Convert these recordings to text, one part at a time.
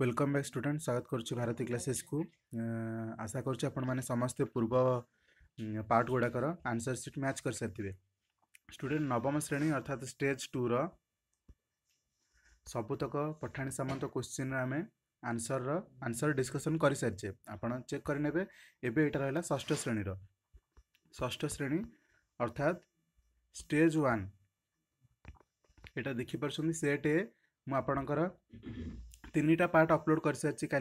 welcome back student ସ୍ୱାଗତ କରୁଛି ଭାରତୀ କ୍ଲାସେସ୍କୁ ଆଶା କରୁଛି ଆପଣମାନେ ସମସ୍ତେ ପୂର୍ବ ପାର୍ଟ ଗୁଡ଼ାକର ଆନ୍ସର୍ ସିଟ୍ ମ୍ୟାଚ୍ କରିସାରିଥିବେ ଷ୍ଟୁଡେଣ୍ଟ ନବମ ଶ୍ରେଣୀ ଅର୍ଥାତ୍ ଷ୍ଟେଜ୍ ଟୁର ସବୁତକ ପଠାଣି ସାମନ୍ତ କୋଶ୍ଚିନ୍ର ଆମେ ଆନ୍ସର୍ର ଆନ୍ସର୍ ଡିସ୍କସନ୍ କରିସାରିଛେ ଆପଣ ଚେକ୍ କରିନେବେ ଏବେ ଏଇଟା ରହିଲା ଷଷ୍ଠ ଶ୍ରେଣୀର ଷଷ୍ଠ ଶ୍ରେଣୀ ଅର୍ଥାତ୍ ଷ୍ଟେଜ୍ ୱାନ୍ ଏଇଟା ଦେଖିପାରୁଛନ୍ତି ସେଟ୍ ଏ ମୁଁ ଆପଣଙ୍କର तीनटा पार्ट अपलोड कर सारी का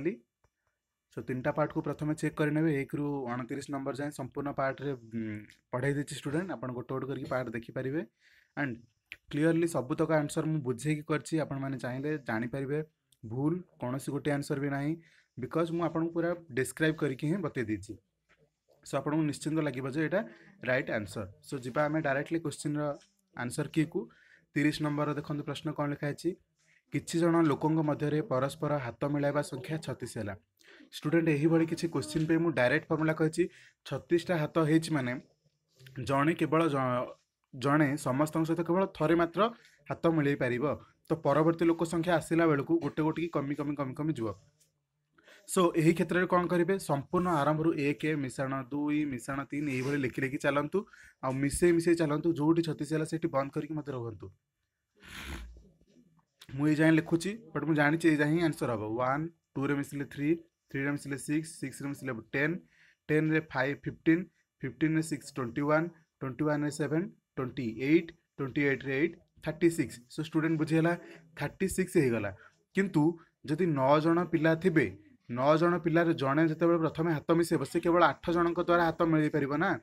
सो तीन टा पार्ट को प्रथम चेक करें एक रु अणतीस नंबर जाए संपूर्ण पार्ट रे पढ़ाई देती स्टूडे आप गोटे गोटे करके पार्ट देखिपर एंड क्लीअरली सबुत आनसर मुझे बुझे करें चाहिए जापर भूल कौन गोटे आंसर भी ना बिकज मुझक पूरा डिस्क्राइब करके हिं बतई सो आप निश्चिंत लगे जो यहाँ रईट आनसर सो जी आम डायरेक्टली क्वेश्चन रनसर किए को तीस नंबर देखो प्रश्न कौन लिखाई କିଛି ଜଣ ଲୋକଙ୍କ ମଧ୍ୟରେ ପରସ୍ପର ହାତ ମିଳାଇବା ସଂଖ୍ୟା ଛତିଶ ହେଲା ଷ୍ଟୁଡେଣ୍ଟ ଏହିଭଳି କିଛି କୋଶ୍ଚିନ୍ ପାଇଁ ମୁଁ ଡାଇରେକ୍ଟ ଫର୍ମୁଲା କହିଛି ଛତିଶଟା ହାତ ହେଇଛି ମାନେ ଜଣେ କେବଳ ଜଣେ ସମସ୍ତଙ୍କ ସହିତ କେବଳ ଥରେ ମାତ୍ର ହାତ ମିଳେଇ ପାରିବ ତ ପରବର୍ତ୍ତୀ ଲୋକ ସଂଖ୍ୟା ଆସିଲା ବେଳକୁ ଗୋଟେ ଗୋଟିକି କମି କମି କମି କମି ଯିବ ସୋ ଏହି କ୍ଷେତ୍ରରେ କ'ଣ କରିବେ ସମ୍ପୂର୍ଣ୍ଣ ଆରମ୍ଭରୁ ଏକ ମିଶାଣ ଦୁଇ ମିଶାଣ ତିନି ଏହିଭଳି ଲେଖି ଲେଖି ଚାଲନ୍ତୁ ଆଉ ମିଶାଇ ମିଶାଇ ଚାଲନ୍ତୁ ଯେଉଁଠି ଛତିଶ ହେଲା ସେଇଠି ବନ୍ଦ କରିକି ମୋତେ ରୁହନ୍ତୁ मुझे जाए लिखुची बट मुझे जानी ये ही आंसर हम वन टू मिसले थ्री थ्री मिसले सिक्स सिक्स मिसले टेन टेन रे five fifteen fifteen six twenty one twenty one seven twenty eight twenty eight eight thirty six so student बुझेगा थर्टी सिक्स होगा कितु जदि नौज पिला थे नौज पिलार जड़े जो प्रथम हाथ मिसेब से केवल आठ जन द्वारा हाथ मिल पार ना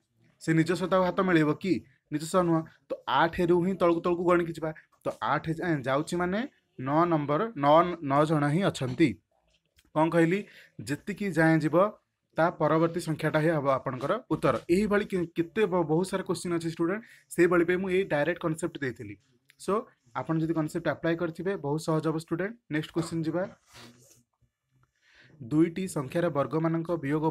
से निज सत्ता हाथ मिले कि निजस्व नुह तो आठ रू ही तौक तौक गणिकी जा तो आठ जाऊँगी मानने नौ नंबर नौ जन ही अच्छा कौन कहली जी जाए जीव ता परवर्त संख्याटा ही हम आप उत्तर यही भाई के बहुत सारा क्वेश्चन अच्छे स्टूडेंट से भाई पर मुझे डायरेक्ट कनसेप्ट देली सो आपड़ जब कनसेप्ट आप्लाय करेंगे बहुत सहज हम स्टूडेंट नेक्स्ट क्वेश्चन जीवा दुईट संख्यार वर्ग मान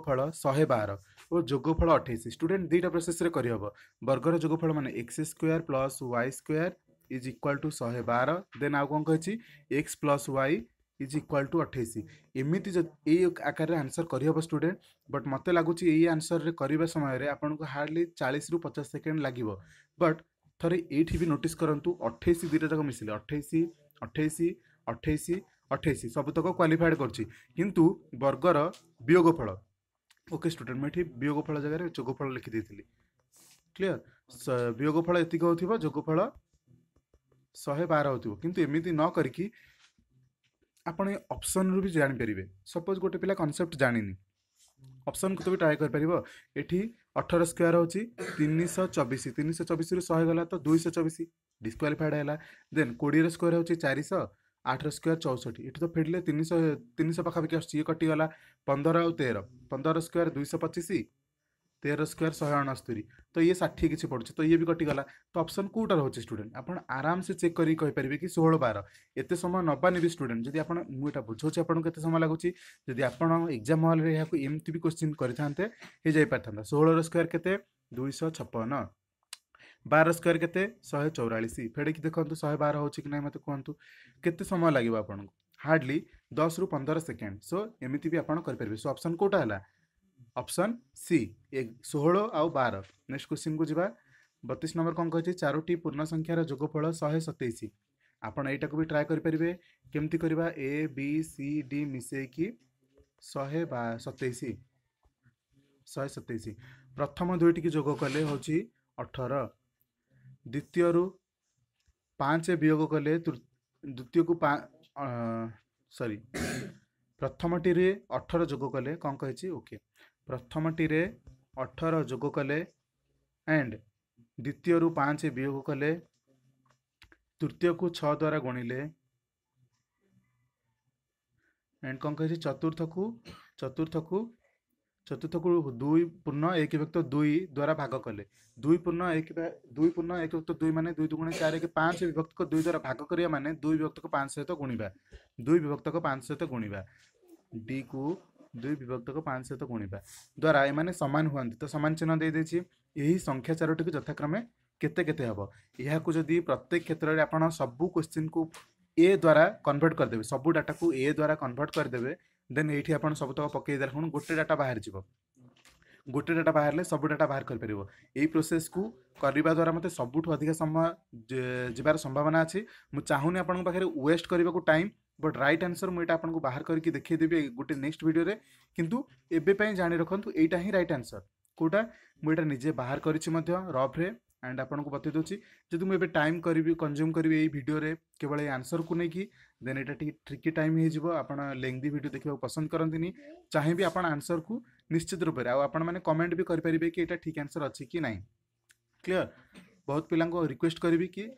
फल शहे बार और जोगफल अठाई स्टूडेंट दुईटा प्रोसेस करहब वर्गर जोगफल मान x square plus y square is equal to ଶହେ ବାର ଦେନ୍ ଆଉ କ'ଣ କହିଛି x plus y is equal to ଅଠେଇଶ ଏମିତି ଏଇ ଆକାରରେ ଆନ୍ସର୍ କରିହେବ ଷ୍ଟୁଡେଣ୍ଟ ବଟ୍ ମୋତେ ଲାଗୁଛି ଏଇ ଆନ୍ସର୍ରେ କରିବା ସମୟରେ ଆପଣଙ୍କୁ ହାର୍ଡ଼ଲି ଚାଳିଶରୁ ପଚାଶ ସେକେଣ୍ଡ ଲାଗିବ ବଟ୍ ଥରେ ଏଇଠି ବି ନୋଟିସ୍ କରନ୍ତୁ ଅଠେଇଶ ଦୁଇଟା ଯାକ ମିଶିଲେ ଅଠେଇଶ ଅଠେଇଶ ଅଠେଇଶ ଅଠେଇଶ ସବୁତକ କ୍ୱାଲିଫାଏଡ଼୍ କରୁଛି କିନ୍ତୁ ବର୍ଗର ବିୟୋଗଫଳ ଓକେ ଷ୍ଟୁଡେଣ୍ଟ ମୁଁ ଏଠି ବିୟୋଗଫଳ ଜାଗାରେ ଯୋଗଫଳ ଲେଖିଦେଇଥିଲି କ୍ଲିଅର ବିୟୋଗଫଳ ଏତିକି ହେଉଥିବ ଯୋଗଫଳ ଶହେ ବାର ହେଉଥିବ କିନ୍ତୁ ଏମିତି ନ କରିକି ଆପଣ ଏ ଅପସନ୍ରୁ ବି ଜାଣିପାରିବେ ସପୋଜ୍ ଗୋଟେ ପିଲା କନସେପ୍ଟ ଜାଣିନି ଅପସନ୍କୁ ତ ବି ଟ୍ରାଏ କରିପାରିବ ଏଠି ଅଠର ସ୍କୋୟାର୍ ହେଉଛି ତିନିଶହ ଚବିଶ ତିନିଶହ ଚବିଶରୁ ଶହେ ଗଲା ତ ଦୁଇଶହ ଚବିଶ ଡିସ୍କ୍ୱାଲିଫାଏଡ଼୍ ହେଲା ଦେନ୍ କୋଡ଼ିଏର ସ୍କୋୟାର୍ ହେଉଛି ଚାରିଶହ ଆଠର ସ୍କୋୟାର୍ ଚଉଷଠି ଏଠି ତ ଫେଡ଼ିଲେ ତିନିଶହ ତିନିଶହ ପାଖାପାଖି ଆସୁଛି ଇଏ କଟିଗଲା ପନ୍ଦର ଆଉ ତେର ପନ୍ଦର ସ୍କୋୟାର୍ ଦୁଇଶହ ପଚିଶ ତେର ସ୍କୋୟାର ଶହେ ଅଣସ୍ତରୀ ତ ଇଏ ଷାଠିଏ କିଛି ପଡ଼ୁଛି ତ ଇଏ ବି କଟିଗଲା ତ ଅପସନ୍ କେଉଁଟା ରହୁଛି ଷ୍ଟୁଡେଣ୍ଟ ଆପଣ ଆରାମସେ ଚେକ୍ କରିକି କହିପାରିବେ କି ଷୋହଳ ବାର ଏତେ ସମୟ ନେବାନି ବି ଷ୍ଟୁଡେଣ୍ଟ ଯଦି ଆପଣ ମୁଁ ଏଇଟା ବୁଝାଉଛି ଆପଣଙ୍କୁ କେତେ ସମୟ ଲାଗୁଛି ଯଦି ଆପଣ ଏକ୍ଜାମ୍ ହଲ୍ରେ ଏହାକୁ ଏମିତି ବି କୋଶ୍ଚିନ୍ କରିଥାନ୍ତେ ହେଇଯାଇପାରିଥାନ୍ତା ଷୋହଳର ସ୍କୋୟାର କେତେ ଦୁଇଶହ ଛପନ ବାର ସ୍କୋୟାର କେତେ ଶହେ ଚଉରାଳିଶ ଫେଡ଼ିକି ଦେଖନ୍ତୁ ଶହେ ବାର ହେଉଛି କି ନାହିଁ ମୋତେ କୁହନ୍ତୁ କେତେ ସମୟ ଲାଗିବ ଆପଣଙ୍କୁ ହାର୍ଡ଼ଲି ଦଶରୁ ପନ୍ଦର ସେକେଣ୍ଡ ସୋ ଏମିତି ବି ଆପଣ କରିପାରିବେ ସୋ ଅପସନ୍ କେଉଁଟା ହେଲା ऑप्शन सी षोह आ बार नेक्स्ट क्वेश्चन को जी बतीस नंबर कौन कहे चारोटी पूर्ण संख्यार जोगफल शहे सतैश आपड़ भी ट्राए करें केमती कर ए शहे सतैश सतैश प्रथम दुईट की जोग कले हूँ अठर द्वितीय पाँच वियोग कले द्वितीय को सरी प्रथम टी अठर जोग कले कौन कहे ओके ପ୍ରଥମଟିରେ ଅଠର ଯୋଗ କଲେ ଆଣ୍ଡ ଦ୍ୱିତୀୟରୁ ପାଞ୍ଚ ବିୟୋଗ କଲେ ତୃତୀୟକୁ ଛଅ ଦ୍ୱାରା ଗୁଣିଲେ ଆଣ୍ଡ କ'ଣ କହିଛି ଚତୁର୍ଥକୁ ଚତୁର୍ଥକୁ ଚତୁର୍ଥକୁ ଦୁଇ ପୂର୍ଣ୍ଣ ଏକ ବ୍ୟକ୍ତ ଦୁଇ ଦ୍ୱାରା ଭାଗ କଲେ ଦୁଇ ପୂର୍ଣ୍ଣ ଏକ ଦୁଇ ପୂର୍ଣ୍ଣ ଏକ ବ୍ୟକ୍ତ ଦୁଇ ମାନେ ଦୁଇ ଦୁଇଗୁଣ ଚାରି ଏକ ପାଞ୍ଚ ବିଭକ୍ତକୁ ଦୁଇ ଦ୍ୱାରା ଭାଗ କରିବା ମାନେ ଦୁଇ ବିଭକ୍ତକୁ ପାଞ୍ଚ ସହିତ ଗୁଣିବା ଦୁଇ ବିଭକ୍ତକୁ ପାଞ୍ଚ ସହିତ ଗୁଣିବା ଡିକୁ ଦୁଇ ବିଭକ୍ତକ ପାଞ୍ଚ ସହିତ ଗୁଣିବା ଦ୍ୱାରା ଏମାନେ ସମାନ ହୁଅନ୍ତି ତ ସମାନ ଚିହ୍ନ ଦେଇଦେଇଛି ଏହି ସଂଖ୍ୟା ଚାରୋଟିକୁ ଯଥାକ୍ରମେ କେତେ କେତେ ହେବ ଏହାକୁ ଯଦି ପ୍ରତ୍ୟେକ କ୍ଷେତ୍ରରେ ଆପଣ ସବୁ କୋଶ୍ଚିନ୍କୁ ଏ ଦ୍ୱାରା କନଭର୍ଟ କରିଦେବେ ସବୁ ଡାଟାକୁ ଏ ଦ୍ୱାରା କନଭର୍ଟ କରିଦେବେ ଦେନ୍ ଏଇଠି ଆପଣ ସବୁତକ ପକାଇଦେଲେ କ'ଣ ଗୋଟେ ଡାଟା ବାହାରିଯିବ ଗୋଟେ ଡାଟା ବାହାରିଲେ ସବୁ ଡାଟା ବାହାର କରିପାରିବ ଏଇ ପ୍ରୋସେସ୍କୁ କରିବା ଦ୍ୱାରା ମୋତେ ସବୁଠୁ ଅଧିକ ସମୟ ଯିବାର ସମ୍ଭାବନା ଅଛି ମୁଁ ଚାହୁଁନି ଆପଣଙ୍କ ପାଖରେ ୱେଷ୍ଟ କରିବାକୁ ଟାଇମ୍ बट रईट आनसर मुझे आपको बाहर करके देखेदेवी गोटे नेक्स्ट भिडियो कितु एवं जाने रखु यही हिं रईट आन्सर कौटा मुझे निजे बाहर करफ्रे एंड आपको बतईद जेहतु मुझे टाइम करी कंज्यूम करी यही भिडियो केवल ये आंसर को लेकिन देन यहाँ टी ट्रिकी टाइम होने लेंदी भिड देखा पसंद करती चाहे भी आप आंसर को निश्चित रूप से आने कमेंट भी करेंगे कि यहाँ ठीक आंसर अच्छी कि नहीं क्लीयर बहुत पिला रिक्वेस्ट करी कि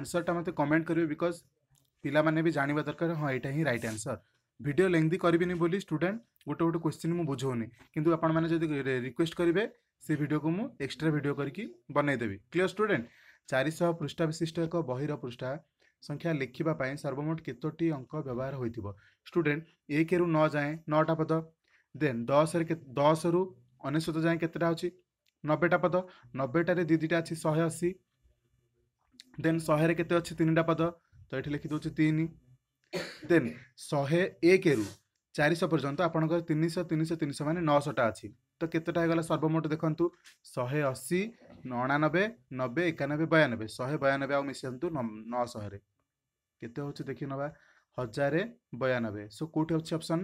आंसरटा मतलब कमेंट करेंगे बिकज ପିଲାମାନେ ବି ଜାଣିବା ଦରକାର ହଁ ଏଇଟା ହିଁ ରାଇଟ୍ ଆନ୍ସର୍ ଭିଡ଼ିଓ ଲେନ୍ଦି କରିବିନି ବୋଲି ଷ୍ଟୁଡେଣ୍ଟ ଗୋଟେ ଗୋଟେ କ୍ୱେଶ୍ଚିନ୍ ମୁଁ ବୁଝଉନି କିନ୍ତୁ ଆପଣମାନେ ଯଦି ରିକ୍ୱେଷ୍ଟ କରିବେ ସେ ଭିଡ଼ିଓକୁ ମୁଁ ଏକ୍ସଟ୍ରା ଭିଡ଼ିଓ କରିକି ବନେଇଦେବି କ୍ଲିଅର୍ ଷ୍ଟୁଡେଣ୍ଟ ଚାରିଶହ ପୃଷ୍ଠା ବିଶିଷ୍ଟ ଏକ ବହିର ପୃଷ୍ଠା ସଂଖ୍ୟା ଲେଖିବା ପାଇଁ ସର୍ବମୋଟ କେତୋଟି ଅଙ୍କ ବ୍ୟବହାର ହୋଇଥିବ ଷ୍ଟୁଡେଣ୍ଟ ଏକରୁ ନଅ ଯାଏଁ ନଅଟା ପଦ ଦେନ୍ ଦଶରେ ଦଶରୁ ଅନେଶ୍ୱତ ଯାଏଁ କେତେଟା ଅଛି ନବେଟା ପଦ ନବେଟାରେ ଦୁଇ ଦୁଇଟା ଅଛି ଶହେ ଅଶୀ ଦେନ୍ ଶହେରେ କେତେ ଅଛି ତିନିଟା ପଦ तो ये लिखिद तीन देन शहे एक रु चार पर्यटन आपणकर मान नौशा अच्छी तो कतोटा गला सर्वमोट देखु शहे अशी अणानबे नबे एकानबे बयानबे शहे बयानबे आ नौशह नौश के देखी ना हजार बयानबे सो कौटे अच्छे अप्सन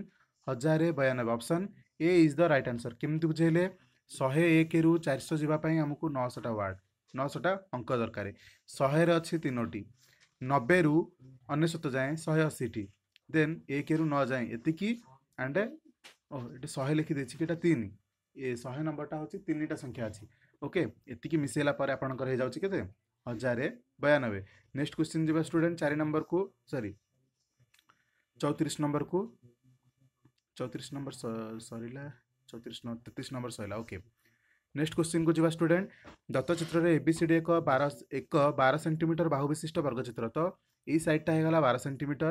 हजार बयानबे option A is the right answer केमी बुझेले शहे एक रु चार जावाई आमको नौशटा वार्ड नौशा अंक दरकारी शहे अच्छे तीनो नबे रु अनेशत जाए शहे अशीटी देन एक रु न जाए ये oh, एंड शहे लिखीदे कि तीन ए शहे नंबरटा होती तीन टा संख्या अच्छी ओके ये मिसाइला आपंकर हजार बयानबे नेक्स्ट क्वेश्चन जी स्टूडेंट चारि नंबर को सरी चौतीस नंबर को चौतीस नंबर सरला चौतीस नंबर तेतीस सरला ओके ନେକ୍ସଟ କ୍ୱେଶ୍ଚିନ୍କୁ ଯିବା ଷ୍ଟୁଡେଣ୍ଟ ଦତ୍ତଚିତ୍ରରେ ଡି ଏକ ବାର ଏକ ବାର ସେଣ୍ଟିମିଟର ବାହୁ ବିଶିଷ୍ଟ ବର୍ଗଚିତ୍ର ତ ଏଇ ସାଇଡ଼୍ଟା ହେଇଗଲା ବାର ସେଣ୍ଟିମିଟର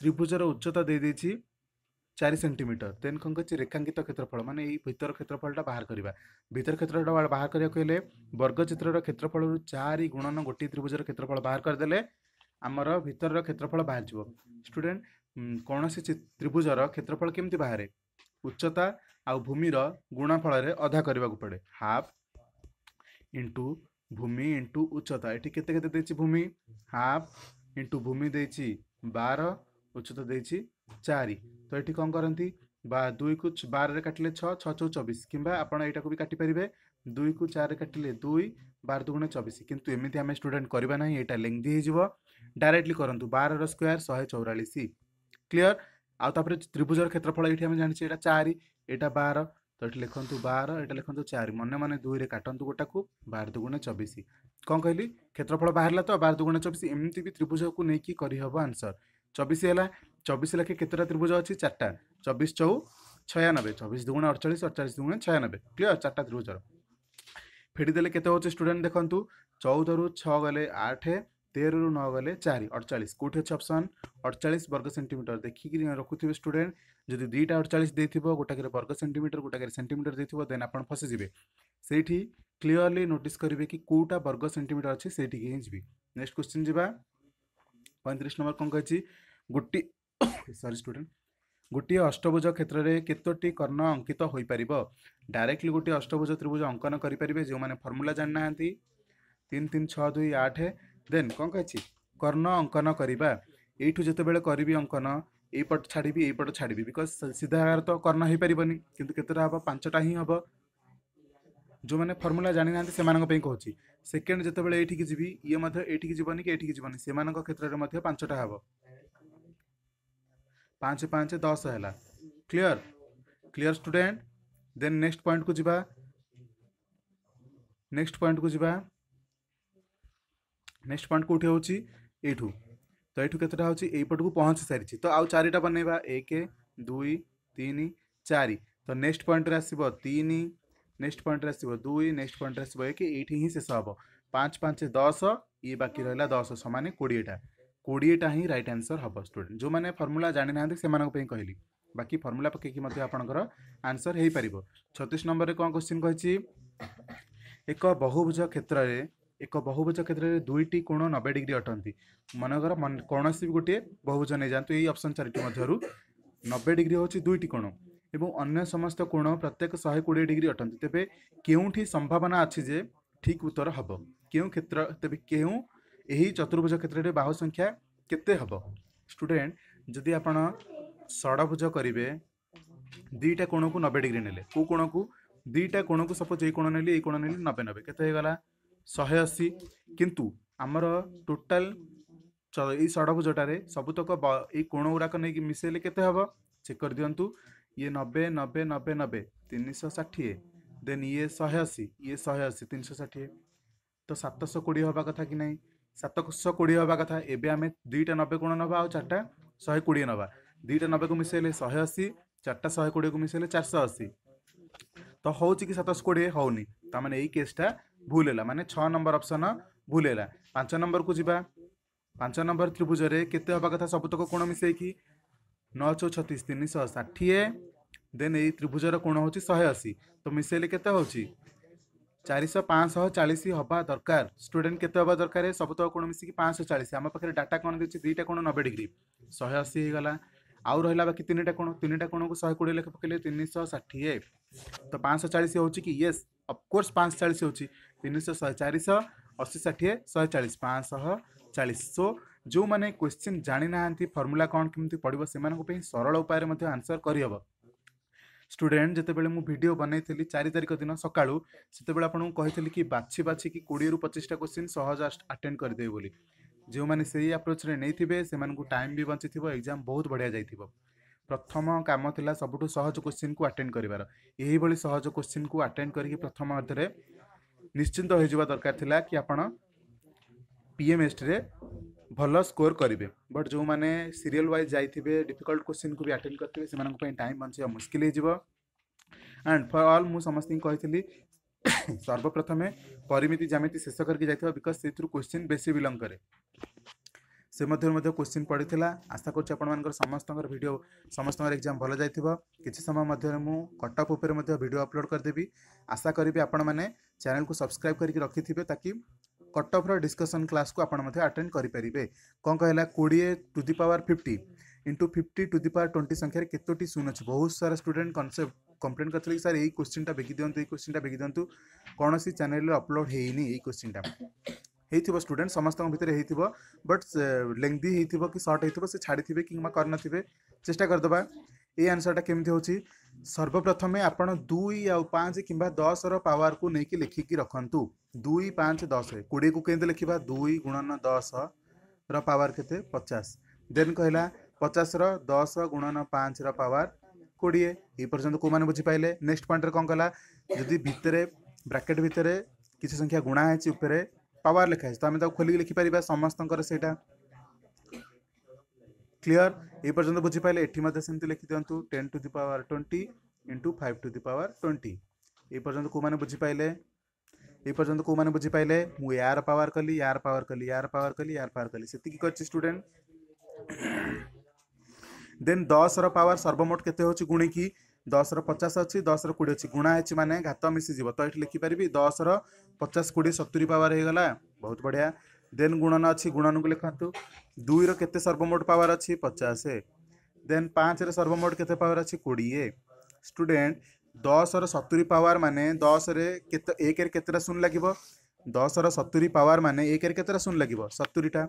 ତ୍ରିଭୁଜର ଉଚ୍ଚତା ଦେଇଦେଇଛି ଚାରି ସେଣ୍ଟିମିଟର ଦେନ୍ କ'ଣ କରିଛି ରେଖାଙ୍କିତ କ୍ଷେତ୍ରଫଳ ମାନେ ଏଇ ଭିତର କ୍ଷେତ୍ରଫଳଟା ବାହାର କରିବା ଭିତର କ୍ଷେତ୍ରଟା ବାହାର କରିବାକୁ ହେଲେ ବର୍ଗଚିତ୍ରର କ୍ଷେତ୍ରଫଳରୁ ଚାରି ଗୁଣନ ଗୋଟିଏ ତ୍ରିଭୁଜର କ୍ଷେତ୍ରଫଳ ବାହାର କରିଦେଲେ ଆମର ଭିତରର କ୍ଷେତ୍ରଫଳ ବାହାରିଯିବ ଷ୍ଟୁଡେଣ୍ଟ କୌଣସି ତ୍ରିଭୁଜର କ୍ଷେତ୍ରଫଳ କେମିତି ବାହାରେ ଉଚ୍ଚତା ଆଉ ଭୂମିର ଗୁଣଫଳରେ ଅଧା କରିବାକୁ ପଡ଼େ ହାଫ୍ ଇଣ୍ଟୁ ଭୂମି ଇଣ୍ଟୁ ଉଚ୍ଚତା ଏଠି କେତେ କେତେ ଦେଇଛି ଭୂମି ହାଫ୍ ଇଣ୍ଟୁ ଭୂମି ଦେଇଛି ବାର ଉଚ୍ଚତା ଦେଇଛି ଚାରି ତ ଏଠି କ'ଣ କରନ୍ତି ବା ଦୁଇକୁ ବାରରେ କାଟିଲେ ଛଅ ଛଅ ଚଉ ଚବିଶ କିମ୍ବା ଆପଣ ଏଇଟାକୁ ବି କାଟିପାରିବେ ଦୁଇକୁ ଚାରିରେ କାଟିଲେ ଦୁଇ ବାର ଦୁଗୁଣେ ଚବିଶ କିନ୍ତୁ ଏମିତି ଆମେ ଷ୍ଟୁଡେଣ୍ଟ କରିବା ନାହିଁ ଏଇଟା ଲେଙ୍ଗଦି ହେଇଯିବ ଡାଇରେକ୍ଟଲି କରନ୍ତୁ ବାରର ସ୍କୋୟାର ଶହେ ଚଉରାଳିଶ କ୍ଲିଅର ଆଉ ତାପରେ ତ୍ରିଭୁଜର କ୍ଷେତ୍ରଫଳ ଏଇଠି ଆମେ ଜାଣିଛେ ଏଇଟା ଚାରି ଏଇଟା ବାର ତ ଏଠି ଲେଖନ୍ତୁ ବାର ଏଇଟା ଲେଖନ୍ତୁ ଚାରି ମନେ ମନେ ଦୁଇରେ କାଟନ୍ତୁ ଗୋଟାକୁ ବାର ଦୁଗୁଣେ ଚବିଶ କ'ଣ କହିଲି କ୍ଷେତ୍ରଫଳ ବାହାରିଲା ତ ବାର ଦୁଗୁଣେ ଚବିଶ ଏମିତି ବି ତ୍ରିଭୁଜକୁ ନେଇକି କରିହେବ ଆନ୍ସର ଚବିଶ ହେଲା ଚବିଶ ଲେଖେ କେତେଟା ତ୍ରିଭୁଜ ଅଛି ଚାରିଟା ଚବିଶ ଚଉ ଛୟାନବେ ଚବିଶ ଦୁଗୁଣେ ଅଡ଼ଚାଳିଶ ଅଡ଼ଚାଳିଶ ଦୁଗୁଣେ ଛୟାନବେ କ୍ଲିଅର ଚାରିଟା ତ୍ରିଭୁଜର ଫେଡ଼ିଦେଲେ କେତେ ହେଉଛି ଷ୍ଟୁଡେଣ୍ଟ ଦେଖନ୍ତୁ ଚଉଦରୁ ଛଅ ଗଲେ ଆଠ तेरह नौ गले चार अड़चाश कौटे अच्छे अप्सन अड़चाश वर्ग सेमिटर रखु थे स्टूडेंट जदि दुईटा अड़चाश दे थोड़ा गोटा के वर्ग सेमिटर गोटे सेमिटर दे थोड़ा देन आपड़ फसीजे से क्लीअरली नोटिस करेंगे कि कौटा वर्ग सेमिटर अच्छे से ही जी नेक्स्ट क्वेश्चन जावा पैंतीस नंबर कौन कह गोटी सरी स्टूडेंट गोटे अष्टभुज क्षेत्र में कतोटी कर्ण अंकित हो पार डायरेक्टली गोटे अष्टभुज त्रिभुज अंकन करें जो मैंने फर्मूला जानना तीन तीन छः दुई आठ ଦେନ୍ କ'ଣ କହିଛି କର୍ଣ୍ଣ ଅଙ୍କନ କରିବା ଏଇଠୁ ଯେତେବେଳେ କରିବି ଅଙ୍କନ ଏଇ ପଟ ଛାଡ଼ିବି ଏଇ ପଟ ଛାଡ଼ିବି ବିକଜ୍ ସିଧା ତ କର୍ଣ୍ଣ ହେଇପାରିବନି କିନ୍ତୁ କେତେଟା ହେବ ପାଞ୍ଚଟା ହିଁ ହେବ ଯେଉଁମାନେ ଫର୍ମୁଲା ଜାଣିନାହାନ୍ତି ସେମାନଙ୍କ ପାଇଁ କହୁଛି ସେକେଣ୍ଡ ଯେତେବେଳେ ଏଇଠିକି ଯିବି ଇଏ ମଧ୍ୟ ଏଇଠିକି ଯିବନି କି ଏଇଠିକି ଯିବନି ସେମାନଙ୍କ କ୍ଷେତ୍ରରେ ମଧ୍ୟ ପାଞ୍ଚଟା ହେବ ପାଞ୍ଚ ପାଞ୍ଚ ଦଶ ହେଲା clear clear student then next ପଏଣ୍ଟକୁ ଯିବା ନେକ୍ସଟ ପଏଣ୍ଟକୁ ଯିବା নেক্সট পয়েন্ট কোটি হচ্ছে এইটু ତ ଏଇଠୁ କେତେଟା ହେଉଛି ଏଇପଟକୁ ପହଞ୍ଚି ସାରିଛି ତ ଆଉ ଚାରିଟା ବନେଇବା ଏକ ଦୁଇ ତିନି ଚାରି ତ ନେକ୍ସଟ ପଏଣ୍ଟରେ ଆସିବ ତିନି ନେକ୍ସଟ ପଏଣ୍ଟରେ ଆସିବ ଦୁଇ ନେକ୍ସଟ ପଏଣ୍ଟରେ ଆସିବ ଏକ ଏଇଠି ହିଁ ଶେଷ ହେବ ପାଞ୍ଚ ପାଞ୍ଚ ଦଶ ଇଏ ବାକି ରହିଲା ଦଶ ସମାନ କୋଡ଼ିଏଟା କୋଡ଼ିଏଟା ହିଁ ରାଇଟ୍ ଆନ୍ସର୍ ହେବ ଷ୍ଟୁଡେଣ୍ଟ ଯେଉଁମାନେ ଫର୍ମୁଲା ଜାଣିନାହାନ୍ତି ସେମାନଙ୍କ ପାଇଁ କହିଲି ବାକି ଫର୍ମୁଲା ପକାଇକି ମଧ୍ୟ ଆପଣଙ୍କର ଆନ୍ସର୍ ହୋଇପାରିବ ଛତିଶ ନମ୍ବରରେ କ'ଣ କୋଶ୍ଚିନ୍ କହିଛି ଏକ ବହୁଭୁଜ କ୍ଷେତ୍ରରେ एक बहुभुज क्षेत्र में दुईट कोण नबे डिग्री अटंती मनकर कौन सी गोटे बहुभुज नहीं जातु यही अप्सन चार नबे डिग्री हूँ दुईट कोण एवं अगर समस्त कोण प्रत्येक शहे कोड़े डिग्री अटंती तेज के संभावना अच्छी ठीक उत्तर हम क्यों क्षेत्र तेज के चतुर्भुज क्षेत्र में बाहू संख्या केते हम स्टूडे जदि आप षडभुज करेंगे दुईटा कोण को नबे डिग्री ने कोण को दुईटा कोण को सपोज ये कोण नी कोण नबे नबे के ଶହେ ଅଶୀ କିନ୍ତୁ ଆମର ଟୋଟାଲ୍ ଏଇ ଷଡ଼ଭୁଜଟାରେ ସବୁତକ ଏଇ କୋଣ ଗୁଡ଼ାକ ନେଇକି ମିଶାଇଲେ କେତେ ହେବ ଚେକ୍ କରିଦିଅନ୍ତୁ ଇଏ ନବେ ନବେ ନବେ ନବେ ତିନିଶହ ଷାଠିଏ ଦେନ୍ ଇଏ ଶହେ ଅଶୀ ଇଏ ଶହେ ଅଶୀ ତିନିଶହ ଷାଠିଏ ତ ସାତଶହ କୋଡ଼ିଏ ହେବା କଥା କି ନାହିଁ ସାତଶହ କୋଡ଼ିଏ ହେବା କଥା ଏବେ ଆମେ ଦୁଇଟା ନବେ କୋଣ ନେବା ଆଉ ଚାରିଟା ଶହେ କୋଡ଼ିଏ ନେବା ଦୁଇଟା ନବେକୁ ମିଶାଇଲେ ଶହେ ଅଶୀ ଚାରିଟା ଶହେ କୋଡ଼ିଏକୁ ମିଶାଇଲେ ଚାରିଶହ ଅଶୀ ତ ହେଉଛି କି ସାତଶହ କୋଡ଼ିଏ ହେଉନି ତା'ମାନେ ଏଇ କେସ୍ଟା भूल है मानने छ नंबर अप्सन भूल है पांच नंबर को जी पांच नंबर त्रिभुज के कथा सबुतक कोण मिसेक नौ छः छत्तीस तीन शह षाठी देन य त्रिभुजर कोण हूँ शहे अशी तो मिसेले के चारश चालीस हवा दरकार स्टूडेंट के दरकार सबुत कोण कि पाँच चालीस आम पाखे डाटा कौन देती दुईटा कोण नबे डिग्री शहे अशी होगा आउ रहा बाकी तीन टा कोण तीन टा कोण को शहे कोड़े लेखे पकड़े तीन शह षाठी तो पाँच चालीस हो ये अफकोर्स पाँच चालीस होती ତିନିଶହ ଶହେ ଚାରିଶହ ଅଶୀ ଷାଠିଏ ଶହେ ଚାଳିଶ ପାଞ୍ଚଶହ ଚାଳିଶ ସୋ ଯେଉଁମାନେ କ୍ୱେଶ୍ଚିନ୍ ଜାଣିନାହାନ୍ତି ଫର୍ମୁଲା କ'ଣ କେମିତି ପଡ଼ିବ ସେମାନଙ୍କ ପାଇଁ ସରଳ ଉପାୟରେ ମଧ୍ୟ ଆନ୍ସର୍ କରିହେବ ଷ୍ଟୁଡେଣ୍ଟ ଯେତେବେଳେ ମୁଁ ଭିଡ଼ିଓ ବନେଇଥିଲି ଚାରି ତାରିଖ ଦିନ ସକାଳୁ ସେତେବେଳେ ଆପଣଙ୍କୁ କହିଥିଲି କି ବାଛି ବାଛିକି କୋଡ଼ିଏରୁ ପଚିଶଟା କ୍ୱେଶ୍ଚିନ୍ ସହଜ ଆଟେଣ୍ଡ କରିଦେବେ ବୋଲି ଯେଉଁମାନେ ସେଇ ଆପ୍ରୋଚ୍ରେ ନେଇଥିବେ ସେମାନଙ୍କୁ ଟାଇମ୍ ବି ବଞ୍ଚିଥିବ ଏକ୍ଜାମ୍ ବହୁତ ବଢ଼ିଆ ଯାଇଥିବ ପ୍ରଥମ କାମ ଥିଲା ସବୁଠୁ ସହଜ କ୍ୱେଶ୍ଚିନ୍କୁ ଆଟେଣ୍ଡ କରିବାର ଏହିଭଳି ସହଜ କ୍ୱେଶ୍ଚିନ୍କୁ ଆଟେଣ୍ଡ କରିକି ପ୍ରଥମ ଅର୍ଧରେ निश्चिंत हो दरकार कि आपण पीएम एस टी भल स्कोर करेंगे बट जो मैंने सीरीयल व्वज जाइए डिफिकल्ट क्वेश्चन को भी आटेड करते हैं टाइम बचे मुस्किल होंड फर अल् मुझे सर्वप्रथमें परमिति जमीती शेष करके जाइए बिकज से क्वेश्चन बेस बिलंग कै ସେ ମଧ୍ୟରୁ ମଧ୍ୟ କୋଶ୍ଚିନ୍ ପଡ଼ିଥିଲା ଆଶା କରୁଛି ଆପଣମାନଙ୍କର ସମସ୍ତଙ୍କର ଭିଡ଼ିଓ ସମସ୍ତଙ୍କର ଏକ୍ଜାମ୍ ଭଲ ଯାଇଥିବ କିଛି ସମୟ ମଧ୍ୟରେ ମୁଁ କଟଅଫ୍ ଉପରେ ମଧ୍ୟ ଭିଡ଼ିଓ ଅପଲୋଡ଼ କରିଦେବି ଆଶା କରିବି ଆପଣମାନେ ଚ୍ୟାନେଲକୁ ସବସ୍କ୍ରାଇବ୍ କରିକି ରଖିଥିବେ ତାକି କଟଅଫ୍ର ଡିସ୍କସନ୍ କ୍ଲାସ୍କୁ ଆପଣ ମଧ୍ୟ ଆଟେଣ୍ଡ କରିପାରିବେ କ'ଣ କହିଲା କୋଡ଼ିଏ to the power fifty into fifty to the power twenty ସଂଖ୍ୟାରେ କେତୋଟି ଶୂନ ଅଛି ବହୁତ ସାରା ଷ୍ଟୁଡେଣ୍ଟ କନସେପ୍ଟ କମ୍ପ୍ଲେନ୍ କରିଥିଲେ କି ସାର୍ ଏଇ କୋଶ୍ଚିନ୍ଟା ବେଗି ଦିଅନ୍ତୁ ଏଇ କୋଶ୍ଚିନ୍ଟା ବେଗି ଦିଅନ୍ତୁ କୌଣସି ଚ୍ୟାନେଲରେ ଅପଲୋଡ଼ ହେଇନି ଏଇ କୋଶ୍ଚିନ୍ଟା होती स्टूडेंट समस्त भितर हो बट लेंदी हो सर्ट हो छाड़ी थे किंवा कर चेषा करदे ये आंसरटा केमी हो सर्वप्रथमें आप दुई आँच कि दस रवर को लेकिन लिखिक रखु दुई पाँच दस कोड़े को कहते लिखा दुई गुणन दस रवर के पचास देन कहला पचास रस गुणन पाँच रवार कोड़े यपर्यंत कौ मैंने बुझीपाइले नेक्स्ट पॉइंट कौन कला जदि भितर ब्राकेट भितर किसी संख्या गुणाई उपरे पावर लिखाई तो आम खोलिक लिखिपर समस्त सहीटा क्लीयर यपर्त बुझीपाले ये सेमती लिखि दिंतु ten to the power twenty into five to the power twenty यपर्त कौन बुझीपाले यपर्त कौन बुझीपाले मुझ यार पावर कली यार पावर कली यार पावर कली यार पावर कली से करूडे देन दस रवर सर्वमोट के गुणी की ଦଶର ପଚାଶ ଅଛି ଦଶର କୋଡ଼ିଏ ଅଛି ଗୁଣା ଅଛି ମାନେ ଘାତ ମିଶିଯିବ ତ ଏଠି ଲେଖିପାରିବି ଦଶର ପଚାଶ କୋଡ଼ିଏ ସତୁରି ପାୱାର ହେଇଗଲା ବହୁତ ବଢ଼ିଆ ଦେନ୍ ଗୁଣନ ଅଛି ଗୁଣନକୁ ଲେଖନ୍ତୁ ଦୁଇର କେତେ ସର୍ବମୋଟ ପାୱାର ଅଛି ପଚାଶ ଦେନ୍ ପାଞ୍ଚର ସର୍ବମୋଟ କେତେ ପାୱାର ଅଛି କୋଡ଼ିଏ ଷ୍ଟୁଡେଣ୍ଟ ଦଶର ସତୁରି ପାୱାର ମାନେ ଦଶରେ କେତେ ଏକରେ କେତେଟା ଶୂନ ଲାଗିବ ଦଶର ସତୁରି ପାୱାର ମାନେ ଏକରେ କେତେଟା ଶୂନ ଲାଗିବ ସତୁରିଟା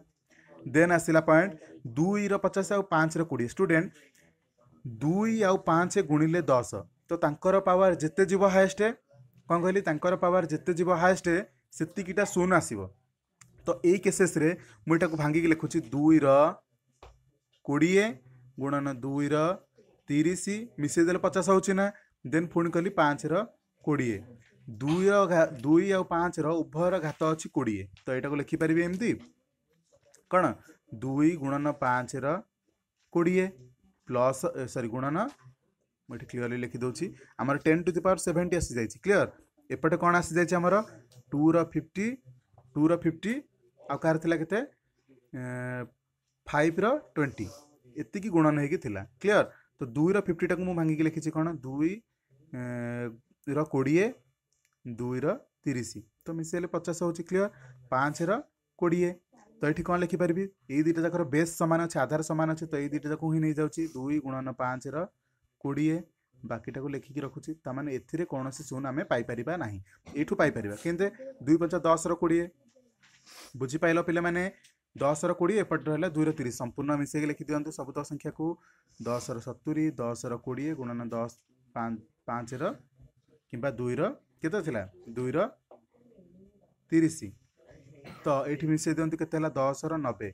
ଦେନ୍ ଆସିଲା ପଏଣ୍ଟ ଦୁଇର ପଚାଶ ଆଉ ପାଞ୍ଚର କୋଡ଼ିଏ ଷ୍ଟୁଡେଣ୍ଟ दुई आउ पाँच गुणिले दस तो तांकर पावर जिते जीव हाएस्ट कौन कहली तांकर पावर जिते जीव हाएस्ट से शून आसो तो यही केसेस मुझे भांगिक लिखुची दुई रोड़े गुणन दुई रिश मिस पचास होना देन पुणी कहली पाँच रोड़े दुई दुई आउ पाँच रभयर घात अच्छी कोड़े तो यही लिखिपरि एमती कौन दुई गुणन पाँच रोड़े প্লস সরি গুণন ମୁଁ ଏଠି କ୍ଲିଅରଲି ଲେଖିଦେଉଛି ଆମର ten to the power seventy ଆସିଯାଇଛି କ୍ଲିଅର ଏପଟେ କ'ଣ ଆସିଯାଇଛି ଆମର ଟୁର ଫିଫ୍ଟି ଟୁର ଫିଫ୍ଟି ଆଉ କାହାର ଥିଲା କେତେ ଫାଇଭ୍ର ଟ୍ୱେଣ୍ଟି ଏତିକି ଗୁଣନ ହେଇକି ଥିଲା କ୍ଲିଅର ତ ଦୁଇର ଫିଫ୍ଟିଟାକୁ ମୁଁ ଭାଙ୍ଗିକି ଲେଖିଛି କ'ଣ ଦୁଇ ର କୋଡ଼ିଏ ଦୁଇର ତିରିଶ ତ ମିଶାଇଲେ ପଚାଶ ହେଉଛି କ୍ଲିଅର ପାଞ୍ଚର କୋଡ଼ିଏ ତ এটি କ'ଣ ଲେଖିପାରିବି ଏଇ ଦୁଇଟା ଯାକର ବେସ୍ ସମାନ ଅଛି ଆଧାର ସମାନ ଅଛି ତ ଏଇ ଦୁଇଟା ଯାକ ହିଁ ନେଇଯାଉଛି ଦୁଇ ଗୁଣନ ପାଞ୍ଚର କୋଡ଼ିଏ ବାକିଟାକୁ ଲେଖିକି ରଖୁଛି ତାମାନେ ଏଥିରେ କୌଣସି ଶୂନ ଆମେ ପାଇପାରିବା ନାହିଁ ଏଇଠୁ ପାଇପାରିବା କେମିତି ଦୁଇ ପଞ୍ଚ ଦଶର କୋଡ଼ିଏ ବୁଝିପାରିଲ ପିଲାମାନେ ଦଶର କୋଡ଼ିଏ ଏପଟେ ରହିଲା ଦୁଇର ତିରିଶ ସମ୍ପୂର୍ଣ୍ଣ ମିଶାଇକି ଲେଖିଦିଅନ୍ତୁ ଦଶ ସଂଖ୍ୟାକୁ ଦଶର ସତୁରି ଦଶର କୋଡ଼ିଏ ଗୁଣନ ଦଶ ପାଞ୍ଚର କିମ୍ବା ଦୁଇର କେତେ ଥିଲା ଦୁଇର ତିରିଶ ତ ଏଇଠି ମିଶାଇ ଦିଅନ୍ତୁ କେତେ ହେଲା ଦଶର ନବେ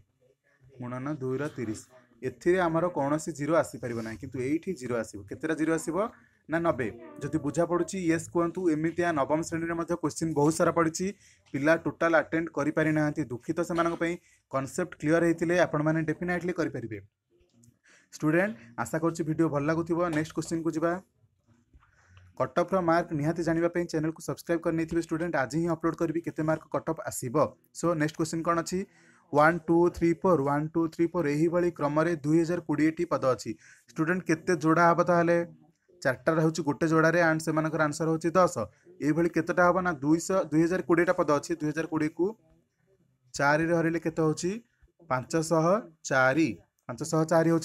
ଗୁଣନ ଦୁଇର ତିରିଶ ଏଥିରେ ଆମର କୌଣସି ଜିରୋ ଆସିପାରିବ ନାହିଁ କିନ୍ତୁ ଏଇଠି ଜିରୋ ଆସିବ କେତେଟା ଜିରୋ ଆସିବ ନା ନବେ ଯଦି ବୁଝା ପଡ଼ୁଛି ୟେସ୍ କୁହନ୍ତୁ ଏମିତିଆ ନବମ ଶ୍ରେଣୀରେ ମଧ୍ୟ କୋଶ୍ଚିନ୍ ବହୁତ ସାରା ପଡ଼ିଛି ପିଲା ଟୋଟାଲ୍ ଆଟେଣ୍ଡ କରିପାରିନାହାନ୍ତି ଦୁଃଖିତ ସେମାନଙ୍କ ପାଇଁ କନସେପ୍ଟ କ୍ଲିଅର୍ ହେଇଥିଲେ ଆପଣମାନେ ଡେଫିନାଇଟଲି କରିପାରିବେ ଷ୍ଟୁଡେଣ୍ଟ ଆଶା କରୁଛି ଭିଡ଼ିଓ ଭଲ ଲାଗୁଥିବ ନେକ୍ସଟ କୋଶ୍ଚିନ୍କୁ ଯିବା कटअप मार्क निहाती जानवाप चैनल को सब्सक्राइब करनी थी स्टूडेंट आज ही अपलोड करी के मार्क कटअफ आसो सो नेक्स्ट क्वेश्चन कौन अच्छी one two three four one two three four यही भाई क्रम दुई हजार कोड़े टी पद अच्छी स्टूडेंट के जोड़ा तो ता चार्टा रोच गोटे जोड़े एंड से आंसर हूँ दस ये हम ना दुई दुई हजार कोड़ेटा पद अच्छी दुई हजार कोड़े को चार हरिले के पांच चार पांचशह चार हो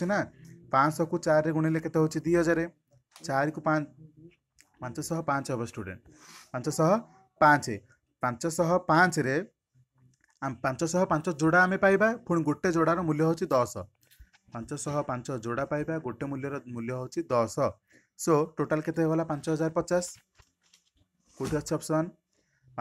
पांचशह चार गुणिले के दुई हजार चार को ପାଞ୍ଚଶହ ପାଞ୍ଚ ହେବ ଷ୍ଟୁଡ଼େଣ୍ଟ ପାଞ୍ଚଶହ ପାଞ୍ଚ ପାଞ୍ଚଶହ ପାଞ୍ଚରେ ପାଞ୍ଚଶହ ପାଞ୍ଚ ଯୋଡ଼ା ଆମେ ପାଇବା ପୁଣି ଗୋଟେ ଯୋଡ଼ାର ମୂଲ୍ୟ ହେଉଛି ଦଶ ପାଞ୍ଚଶହ ପାଞ୍ଚ ଯୋଡ଼ା ପାଇବା ଗୋଟେ ମୂଲ୍ୟର ମୂଲ୍ୟ ହେଉଛି ଦଶ ସୋ ଟୋଟାଲ୍ କେତେ ହେଇଗଲା ପାଞ୍ଚ ହଜାର ପଚାଶ କେଉଁଠି ଅଛି ଅପସନ୍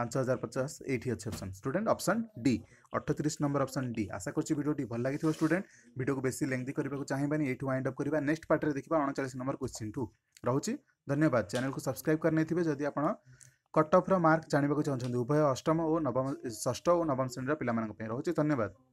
ପାଞ୍ଚ ହଜାର ପଚାଶ ଏଇଠି ଅଛି ଅପସନ୍ ଷ୍ଟୁଡ଼େଣ୍ଟ ଅପସନ୍ ଡି ଅଠତିରିଶ ନମ୍ବର ଅପସନ୍ ଡି ଆଶା କରୁଛି ଭିଡ଼ିଓଟି ଭଲ ଲାଗିଥିବ ଷ୍ଟୁଡେଣ୍ଟ ଭିଡ଼ିଓକୁ ବେଶୀ ଲେନ୍ଦି କରିବାକୁ ଚାହିଁବାନି ଏଇଠୁ ୱାଇଣ୍ଡ ଅପ୍ କରିବା ନେକ୍ସଟ ପାର୍ଟରେ ଦେଖିବା ଅଣଚାଳିଶ ନମ୍ବର କ୍ୱେଶ୍ଚିନ୍ଠୁ ରହୁଛି ଧନ୍ୟବାଦ ଚ୍ୟାନେଲକୁ ସବସ୍କ୍ରାଇବ୍ କରିନେଇଥିବେ ଯଦି ଆପଣ କଟ୍ ଅଫ୍ର ମାର୍କ ଜାଣିବାକୁ ଚାହୁଁଛନ୍ତି ଉଭୟ ଅଷ୍ଟମ ଓ ନବମ ଷଷ୍ଠ ଓ ନବମ ଶ୍ରେଣୀର ପିଲାମାନଙ୍କ ପାଇଁ ରହୁଛି ଧନ୍ୟବାଦ